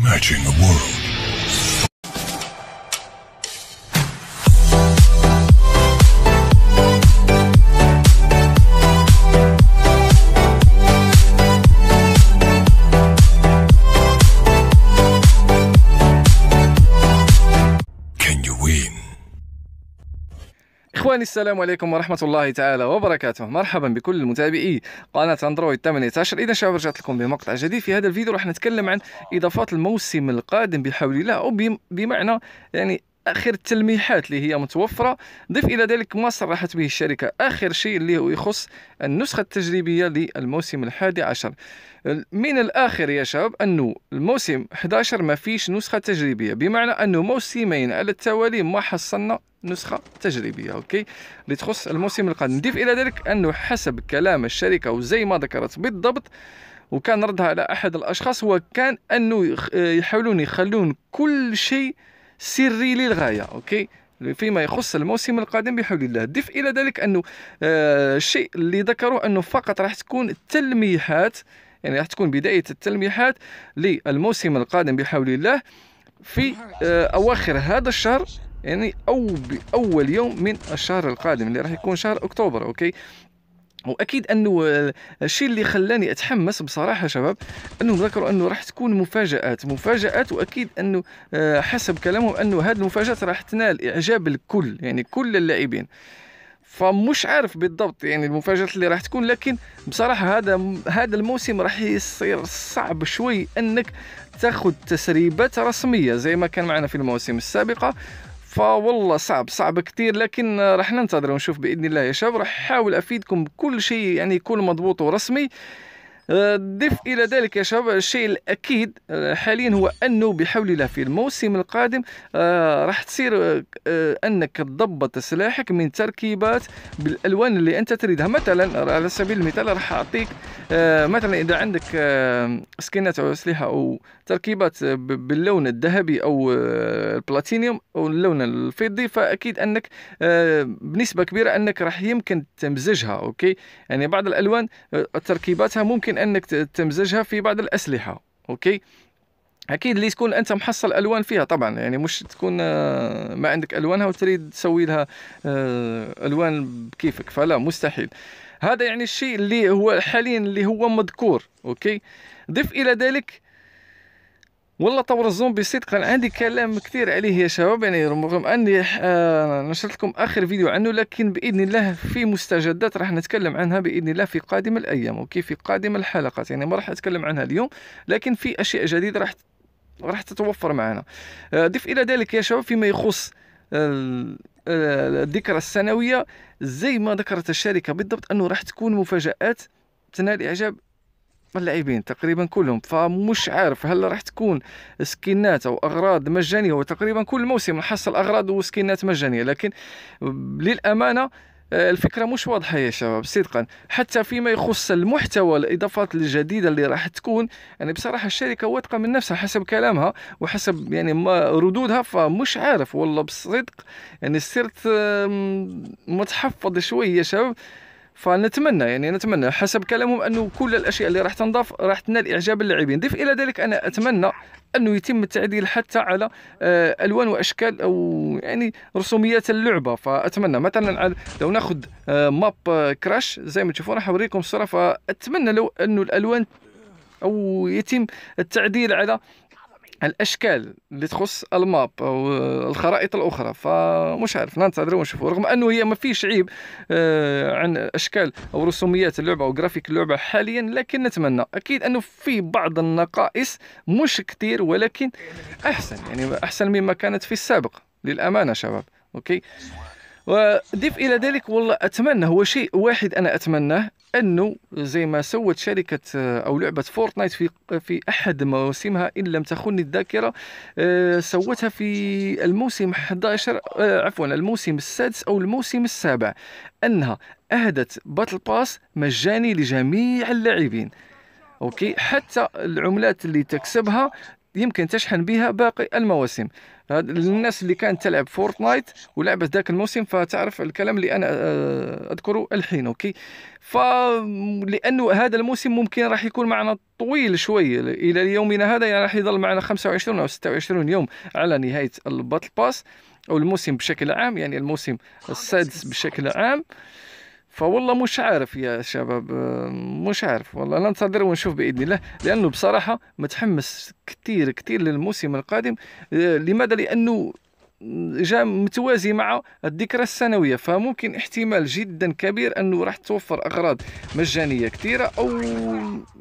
Imagine a world إخواني السلام عليكم ورحمة الله تعالى وبركاته مرحبا بكل متابعي قناة اندرويد 18 إذا شباب رجعت لكم بمقطع جديد في هذا الفيديو راح نتكلم عن إضافات الموسم القادم بحول الله أو بمعنى يعني اخر التلميحات اللي هي متوفره ضف الى ذلك ما صرحت به الشركه اخر شيء اللي هو يخص النسخه التجريبيه للموسم الحادي عشر من الاخر يا شباب انه الموسم 11 ما فيش نسخه تجريبيه بمعنى انه موسمين على التوالي ما حصلنا نسخه تجريبيه اوكي اللي تخص الموسم القادم نضيف الى ذلك انه حسب كلام الشركه وزي ما ذكرت بالضبط وكان ردها على احد الاشخاص هو كان انه آه، يحاولون يخلون كل شيء سري للغايه اوكي فيما يخص الموسم القادم بحول الله دف الى ذلك انه الشيء آه اللي ذكروا انه فقط راح تكون تلميحات يعني راح تكون بدايه التلميحات للموسم القادم بحول الله في آه اواخر هذا الشهر يعني او باول يوم من الشهر القادم اللي راح يكون شهر اكتوبر اوكي واكيد انه الشيء اللي خلاني اتحمس بصراحه شباب انه ذكروا انه راح تكون مفاجات مفاجات واكيد انه آه، حسب كلامهم انه هذه المفاجات راح تنال اعجاب الكل يعني كل اللاعبين فمش عارف بالضبط يعني المفاجات اللي راح تكون لكن بصراحه هذا هذا الموسم راح يصير صعب شوي انك تاخذ تسريبات رسميه زي ما كان معنا في المواسم السابقه فوالله صعب صعب كثير لكن راح ننتظر ونشوف باذن الله يا شباب راح احاول افيدكم بكل شيء يعني يكون مضبوط ورسمي آه، ضف الى ذلك يا شباب الشيء الاكيد آه، حاليا هو انه بحول الله في الموسم القادم آه، راح تصير انك تضبط سلاحك من تركيبات بالالوان اللي انت تريدها مثلا على سبيل المثال راح اعطيك مثلا اذا عندك سكنات او اسلحه او تركيبات باللون الذهبي او البلاتينيوم او اللون الفضي فاكيد انك بنسبه كبيره انك راح يمكن تمزجها اوكي يعني بعض الالوان تركيباتها ممكن ممكن انك تمزجها في بعض الاسلحه اوكي اكيد اللي تكون انت محصل الوان فيها طبعا يعني مش تكون آه، ما عندك الوانها وتريد تسوي لها آه، الوان بكيفك فلا مستحيل هذا يعني الشيء اللي هو حاليا اللي هو مذكور اوكي ضف الى ذلك والله طور الزومبي صدقا عندي كلام كثير عليه يا شباب يعني رغم اني آه، نشرت لكم اخر فيديو عنه لكن باذن الله في مستجدات راح نتكلم عنها باذن الله في قادم الايام اوكي في قادم الحلقات يعني ما راح اتكلم عنها اليوم لكن في اشياء جديده راح راح تتوفر معنا آه، ضف الى ذلك يا شباب فيما يخص آه، الذكرى السنويه زي ما ذكرت الشركه بالضبط انه راح تكون مفاجات تنال اعجاب اللاعبين تقريبا كلهم فمش عارف هل راح تكون سكنات او اغراض مجانيه وتقريبا كل موسم نحصل اغراض وسكنات مجانيه لكن للامانه آه، الفكرة مش واضحة يا شباب صدقا حتى فيما يخص المحتوى الإضافات الجديدة اللي راح تكون يعني بصراحة الشركة واثقة من نفسها حسب كلامها وحسب يعني ما ردودها فمش عارف والله بصدق يعني صرت متحفظ شوية يا شباب فنتمنى يعني نتمنى حسب كلامهم انه كل الاشياء اللي راح تنضاف راح تنال اعجاب اللاعبين ضيف الى ذلك انا اتمنى انه يتم التعديل حتى على آه، الوان واشكال او يعني رسوميات اللعبه فاتمنى مثلا لو ناخذ آه، ماب آه، كراش زي ما تشوفون راح اوريكم الصوره فاتمنى لو انه الالوان او يتم التعديل على الاشكال اللي تخص الماب او الخرائط الاخرى فمش عارف ننتظروا ونشوفوا رغم انه هي ما فيش عيب آه، عن اشكال او رسوميات اللعبه او جرافيك اللعبه حاليا لكن نتمنى اكيد انه في بعض النقائص مش كثير ولكن احسن يعني احسن مما كانت في السابق للامانه شباب اوكي وضيف الى ذلك والله اتمنى هو شيء واحد انا اتمناه انه زي ما سوت شركه آه، او لعبه فورتنايت في في احد مواسمها ان لم تخني الذاكره آه، سوتها في الموسم 11 آه، عفوا الموسم السادس او الموسم السابع انها اهدت باتل باس مجاني لجميع اللاعبين اوكي حتى العملات اللي تكسبها يمكن تشحن بها باقي المواسم الناس اللي كانت تلعب فورتنايت ولعبت ذاك الموسم فتعرف الكلام اللي انا آه، اذكره الحين اوكي فلانه هذا الموسم ممكن راح يكون معنا طويل شوي الى يومنا هذا يعني راح يظل معنا 25 او 26 يوم على نهايه الباتل باس او الموسم بشكل عام يعني الموسم السادس بشكل عام فوالله مش عارف يا شباب مش عارف والله ننتظر ونشوف باذن الله لانه بصراحه متحمس كثير كثير للموسم القادم لماذا لانه جاء متوازي مع الذكرى السنوية فممكن احتمال جدا كبير أنه راح توفر أغراض مجانية كثيرة أو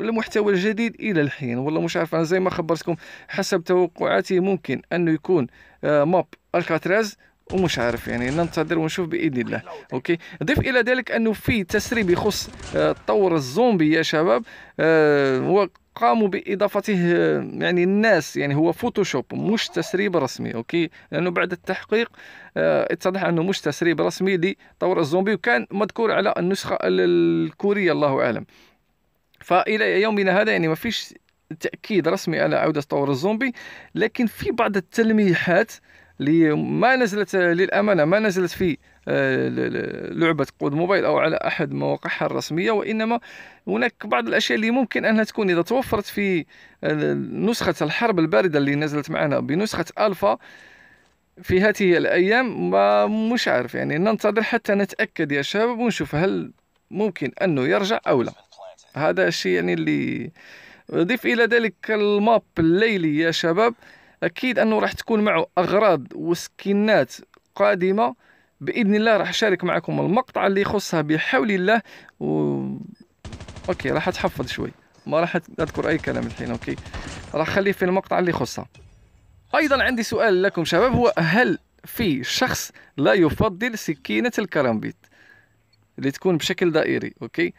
المحتوى الجديد إلى الحين والله مش عارف أنا زي ما خبرتكم حسب توقعاتي ممكن أنه يكون آه، ماب الكاتراز ومش عارف يعني ننتظر ونشوف باذن الله اوكي ضف الى ذلك انه في تسريب يخص آه، تطور الزومبي يا شباب آه، وقاموا قاموا باضافته آه، يعني الناس يعني هو فوتوشوب مش تسريب رسمي اوكي لانه بعد التحقيق اتضح انه مش تسريب رسمي لطور الزومبي وكان مذكور على النسخه الكوريه الله اعلم فالى يومنا هذا يعني ما فيش تاكيد رسمي على عوده طور الزومبي لكن في بعض التلميحات آه اللي ما نزلت للأمانة ما نزلت في آه، لعبة قود موبايل أو على أحد مواقعها الرسمية وإنما هناك بعض الأشياء اللي ممكن أنها تكون إذا توفرت في آه، نسخة الحرب الباردة اللي نزلت معنا بنسخة ألفا في هذه الأيام ما مش عارف يعني ننتظر حتى نتأكد يا شباب ونشوف هل ممكن أنه يرجع أو لا هذا الشيء يعني اللي اضيف إلى ذلك الماب الليلي يا شباب اكيد انه راح تكون معه اغراض وسكنات قادمه باذن الله راح اشارك معكم المقطع اللي يخصها بحول الله و اوكي راح اتحفظ شوي ما راح اذكر اي كلام الحين اوكي راح اخليه في المقطع اللي يخصها ايضا عندي سؤال لكم شباب هو هل في شخص لا يفضل سكينه الكرامبيت اللي تكون بشكل دائري اوكي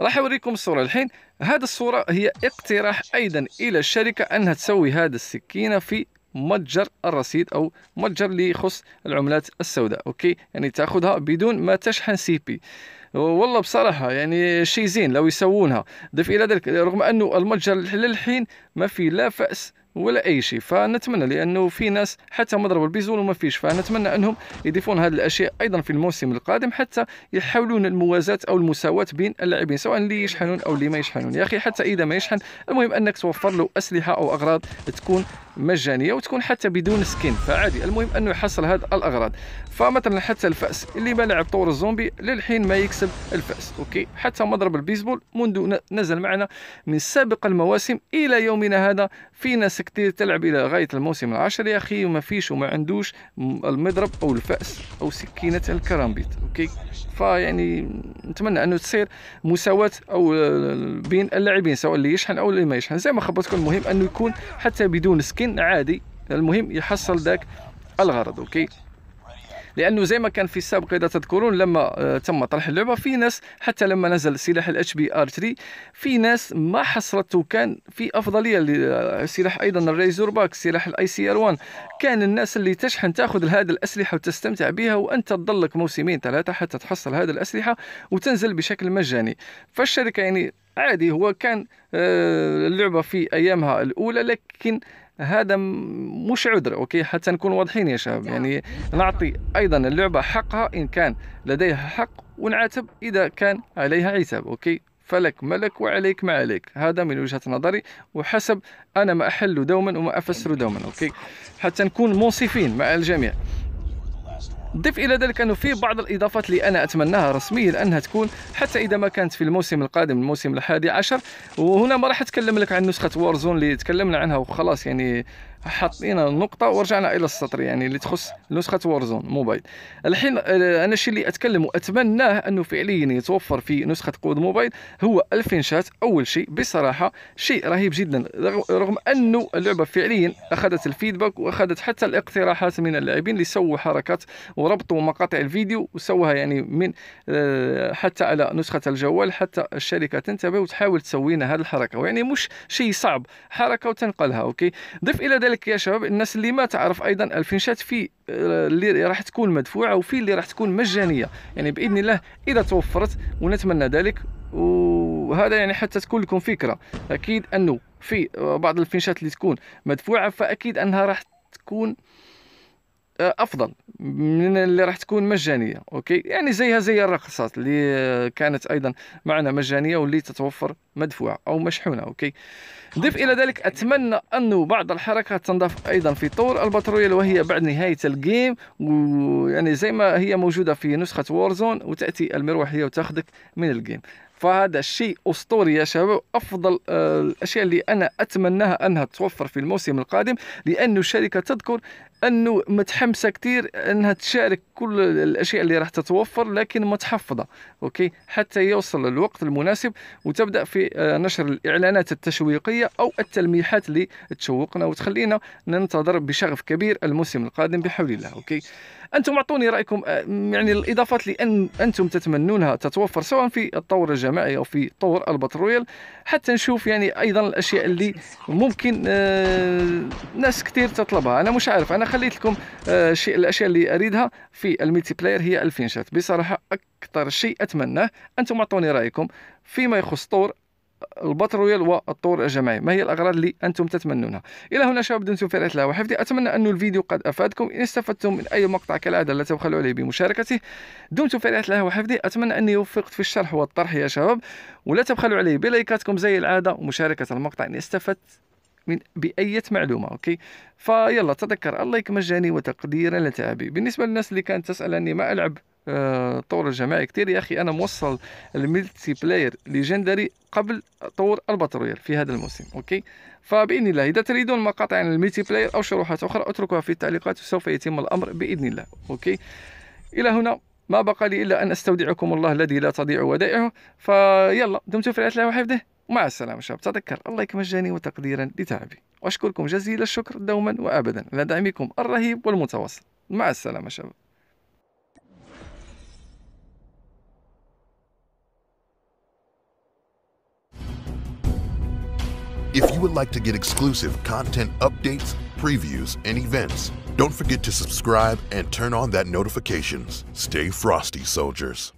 راح اوريكم الصوره الحين هذه الصوره هي اقتراح ايضا الى الشركه انها تسوي هذه السكينه في متجر الرصيد او متجر اللي يخص العملات السوداء اوكي يعني تاخذها بدون ما تشحن سي بي والله بصراحه يعني شيء زين لو يسوونها ضف الى ذلك رغم انه المتجر للحين ما في لا فاس ولا اي شيء فنتمنى لانه في ناس حتى مضرب البيزون وما فيش فنتمنى انهم يضيفون هذه الاشياء ايضا في الموسم القادم حتى يحاولون الموازاه او المساواه بين اللاعبين سواء اللي يشحنون او اللي ما يشحنون يا اخي حتى اذا ما يشحن المهم انك توفر له اسلحه او اغراض تكون مجانيه وتكون حتى بدون سكين فعادي المهم انه يحصل هذه الاغراض فمثلا حتى الفاس اللي ما لعب طور الزومبي للحين ما يكسب الفاس اوكي حتى مضرب البيسبول منذ نزل معنا من سابق المواسم الى يومنا هذا في ناس كثير تلعب الى غايه الموسم العاشر يا اخي وما فيش وما عندوش المضرب او الفاس او سكينه الكرامبيت اوكي فيعني نتمنى انه تصير مساواه او بين اللاعبين سواء اللي يشحن او اللي ما يشحن زي ما خبرتكم المهم انه يكون حتى بدون سكين عادي المهم يحصل ذاك الغرض اوكي لانه زي ما كان في السابق اذا تذكرون لما آه، تم طرح اللعبه في ناس حتى لما نزل سلاح الاتش بي ار 3 في ناس ما حصلته كان في افضليه لسلاح آه، ايضا الريزور باك سلاح الاي سي ار 1 كان الناس اللي تشحن تاخذ هذه الاسلحه وتستمتع بها وانت تضلك موسمين ثلاثه حتى تحصل هذه الاسلحه وتنزل بشكل مجاني فالشركه يعني عادي هو كان آه، اللعبه في ايامها الاولى لكن هذا مش عذر اوكي حتى نكون واضحين يا شباب نعم. يعني نعطي ايضا اللعبه حقها ان كان لديها حق ونعاتب اذا كان عليها عتاب اوكي فلك ملك وعليك ما عليك هذا من وجهه نظري وحسب انا ما احل دوما وما افسر دوما اوكي حتى نكون منصفين مع الجميع ضف الى ذلك انه في بعض الاضافات اللي انا اتمناها رسميا انها تكون حتى اذا ما كانت في الموسم القادم الموسم الحادي عشر وهنا ما راح اتكلم لك عن نسخه وارزون اللي تكلمنا عنها وخلاص يعني حطينا النقطه ورجعنا الى السطر يعني اللي تخص نسخه وورزون موبايل الحين آه، انا الشيء اللي اتكلم واتمناه انه فعليا يتوفر في نسخه قود موبايل هو الفينشات اول شيء بصراحه شيء رهيب جدا رغم انه اللعبه فعليا اخذت الفيدباك واخذت حتى الاقتراحات من اللاعبين اللي سووا حركات وربطوا مقاطع الفيديو وسوها يعني من آه، حتى على نسخه الجوال حتى الشركه تنتبه وتحاول تسوي لنا هذه الحركه ويعني مش شيء صعب حركه وتنقلها اوكي ضف الى ذلك كذلك يا شباب الناس اللي ما تعرف ايضا الفنشات في آه، اللي راح تكون مدفوعه وفي اللي راح تكون مجانيه يعني باذن نعم. الله اذا توفرت ونتمنى ذلك وهذا يعني حتى تكون لكم فكره اكيد انه في آه، بعض الفنشات اللي تكون مدفوعه فاكيد انها راح تكون آه، افضل من اللي راح تكون مجانيه اوكي يعني زيها زي الرقصات اللي كانت ايضا معنا مجانيه واللي تتوفر مدفوعة أو مشحونة أوكي ضف إلى ذلك أتمنى أنه بعض الحركات تنضاف أيضا في طور البطرولية وهي بعد نهاية الجيم ويعني زي ما هي موجودة في نسخة وارزون وتأتي المروحية وتاخذك من الجيم فهذا شيء اسطوري يا شباب افضل آه، الاشياء اللي انا اتمناها انها توفر في الموسم القادم لانه الشركه تذكر انه متحمسه كثير انها تشارك كل الاشياء اللي راح تتوفر لكن متحفظه اوكي حتى يوصل الوقت المناسب وتبدا في لنشر الاعلانات التشويقيه او التلميحات اللي تشوقنا وتخلينا ننتظر بشغف كبير الموسم القادم بحول الله اوكي انتم اعطوني رايكم آه، يعني الاضافات اللي انتم تتمنونها تتوفر سواء في الطور الجماعي او في طور البط رويال حتى نشوف يعني ايضا الاشياء اللي ممكن آه، ناس كثير تطلبها انا مش عارف انا خليت لكم آه، شيء الاشياء اللي اريدها في الميتي بلاير هي الفينشات بصراحه اكثر شيء اتمناه انتم اعطوني رايكم فيما يخص طور رويال والطور الجماعي ما هي الأغراض اللي أنتم تتمنونها إلى هنا شباب دمتم في رعاية الله وحفظي أتمنى أن الفيديو قد أفادكم إن استفدتم من أي مقطع كالعادة لا تبخلوا عليه بمشاركته دمتم في رعاية الله وحفظي أتمنى أني وفقت في الشرح والطرح يا شباب ولا تبخلوا عليه بلايكاتكم زي العادة ومشاركة المقطع إن استفدت من بأية معلومة أوكي فيلا تذكر اللايك مجاني وتقديرا لتعبي بالنسبة للناس اللي كانت تسأل أني ما ألعب آه، طور الجماعي كثير يا اخي انا موصل الملتي بلاير ليجندري قبل طور الباترويال في هذا الموسم اوكي فباذن الله اذا تريدون مقاطع عن الملتي بلاير او شروحات اخرى اتركوها في التعليقات وسوف يتم الامر باذن الله اوكي الى هنا ما بقى لي الا ان استودعكم الله الذي لا تضيع ودائعه فيلا دمتم في رعايه الله وحفظه ومع السلامه شباب تذكر الله جاني وتقديرا لتعبي واشكركم جزيل الشكر دوما وابدا على دعمكم الرهيب والمتواصل مع السلامه شباب If you would like to get exclusive content updates, previews, and events, don't forget to subscribe and turn on that notifications. Stay frosty, soldiers.